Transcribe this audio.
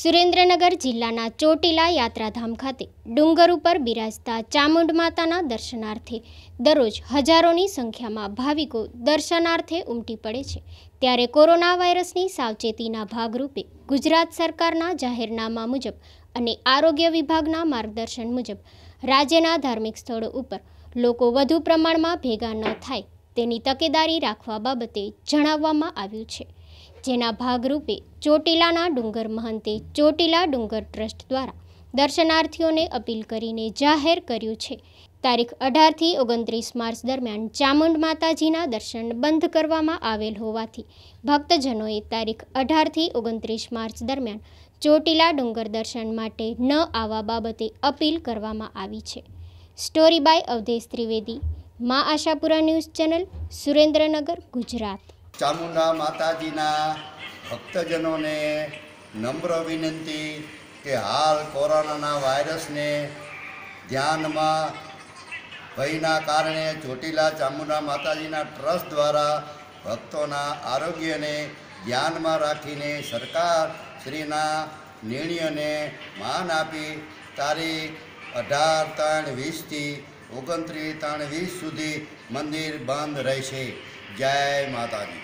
સુરેન્દ્રનગર જિલ્લાના ચોટીલા યાત્રાધામ ખાતે ડુંગર ઉપર બિરાજતા ચામુંડ માતાના દર્શનાર્થે દરરોજ હજારોની સંખ્યામાં ભાવિકો દર્શનાર્થે ઉમટી પડે છે ત્યારે કોરોના વાયરસની સાવચેતીના ભાગરૂપે ગુજરાત સરકારના જાહેરનામા મુજબ અને આરોગ્ય વિભાગના માર્ગદર્શન મુજબ રાજ્યના ધાર્મિક સ્થળો ઉપર લોકો વધુ પ્રમાણમાં ભેગા ન થાય તેની તકેદારી રાખવા બાબતે જણાવવામાં આવ્યું છે જેના ભાગરૂપે ચોટીલાના ડુંગર મહંતે ચોટીલા ડુંગર ટ્રસ્ટ દ્વારા દર્શનાર્થીઓને અપીલ કરીને જાહેર કર્યું છે તારીખ અઢારથી ઓગણત્રીસ માર્ચ દરમિયાન ચામુંડ માતાજીના દર્શન બંધ કરવામાં આવેલ હોવાથી ભક્તજનોએ તારીખ અઢારથી ઓગણત્રીસ માર્ચ દરમિયાન ચોટીલા ડુંગર દર્શન માટે ન આવવા બાબતે અપીલ કરવામાં આવી છે સ્ટોરી બાય અવધેશ ત્રિવેદી મા આશાપુરા ન્યૂઝ ચેનલ સુરેન્દ્રનગર ગુજરાત ચામુંડા માતાજીના ભક્તજનોને નમ્ર વિનંતી કે હાલ કોરોનાના વાયરસને ધ્યાનમાં ભયના કારણે ચોટીલા ચામુંડા માતાજીના ટ્રસ્ટ દ્વારા ભક્તોના આરોગ્યને ધ્યાનમાં રાખીને સરકાર શ્રીના નિર્ણયને માન આપી તારીખ અઢાર ત્રણ વીસથી ઓગણત્રીસ ત્રણ વીસ સુધી મંદિર બંધ રહેશે જય માતાજી